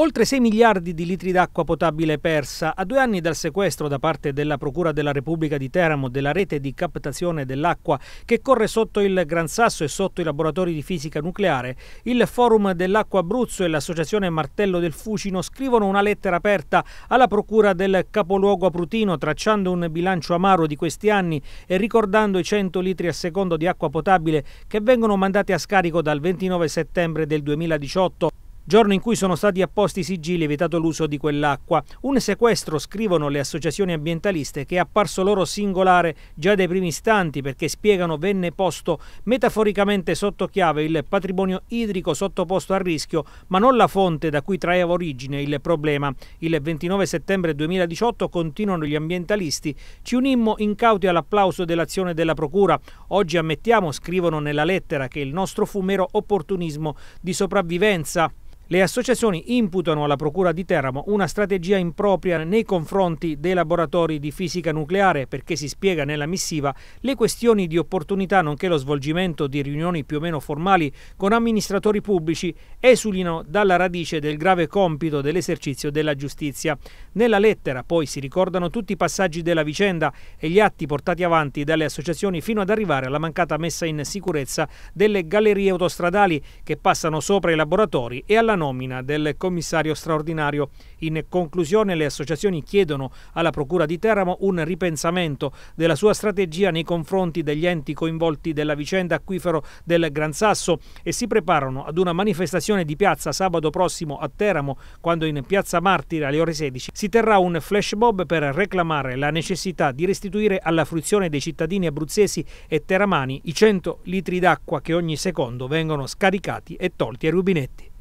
Oltre 6 miliardi di litri d'acqua potabile persa, a due anni dal sequestro da parte della Procura della Repubblica di Teramo della rete di captazione dell'acqua che corre sotto il Gran Sasso e sotto i laboratori di fisica nucleare, il Forum dell'Acqua Abruzzo e l'associazione Martello del Fucino scrivono una lettera aperta alla Procura del capoluogo aprutino tracciando un bilancio amaro di questi anni e ricordando i 100 litri a secondo di acqua potabile che vengono mandati a scarico dal 29 settembre del 2018 giorno in cui sono stati apposti i sigilli e vietato l'uso di quell'acqua. Un sequestro, scrivono le associazioni ambientaliste, che è apparso loro singolare già dai primi istanti perché spiegano venne posto metaforicamente sotto chiave il patrimonio idrico sottoposto a rischio, ma non la fonte da cui traeva origine il problema. Il 29 settembre 2018 continuano gli ambientalisti, ci unimmo incauti all'applauso dell'azione della Procura. Oggi ammettiamo, scrivono nella lettera, che il nostro fu mero opportunismo di sopravvivenza. Le associazioni imputano alla Procura di Teramo una strategia impropria nei confronti dei laboratori di fisica nucleare perché si spiega nella missiva le questioni di opportunità nonché lo svolgimento di riunioni più o meno formali con amministratori pubblici esulino dalla radice del grave compito dell'esercizio della giustizia. Nella lettera poi si ricordano tutti i passaggi della vicenda e gli atti portati avanti dalle associazioni fino ad arrivare alla mancata messa in sicurezza delle gallerie autostradali che passano sopra i laboratori e alla nomina del commissario straordinario. In conclusione le associazioni chiedono alla Procura di Teramo un ripensamento della sua strategia nei confronti degli enti coinvolti della vicenda acquifero del Gran Sasso e si preparano ad una manifestazione di piazza sabato prossimo a Teramo, quando in piazza Martire alle ore 16 si terrà un flash mob per reclamare la necessità di restituire alla fruizione dei cittadini abruzzesi e teramani i 100 litri d'acqua che ogni secondo vengono scaricati e tolti ai rubinetti.